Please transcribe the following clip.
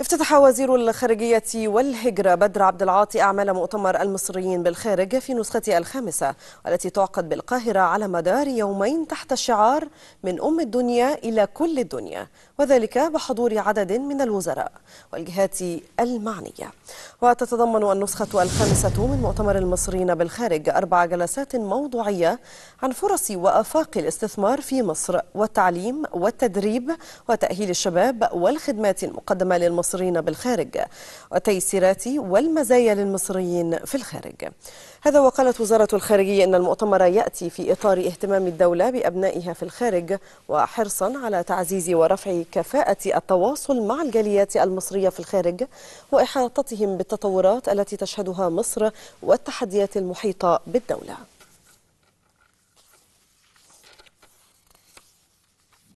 افتتح وزير الخارجية والهجرة بدر عبد العاطي أعمال مؤتمر المصريين بالخارج في نسخته الخامسة والتي تعقد بالقاهرة على مدار يومين تحت الشعار من أم الدنيا إلى كل الدنيا وذلك بحضور عدد من الوزراء والجهات المعنية وتتضمن النسخة الخامسة من مؤتمر المصريين بالخارج أربع جلسات موضوعية عن فرص وأفاق الاستثمار في مصر والتعليم والتدريب وتأهيل الشباب والخدمات المقدمة للمصريين المصريين بالخارج وتيسيرات والمزايا للمصريين في الخارج هذا وقالت وزارة الخارجية أن المؤتمر يأتي في إطار اهتمام الدولة بأبنائها في الخارج وحرصا على تعزيز ورفع كفاءة التواصل مع الجاليات المصرية في الخارج وإحاطتهم بالتطورات التي تشهدها مصر والتحديات المحيطة بالدولة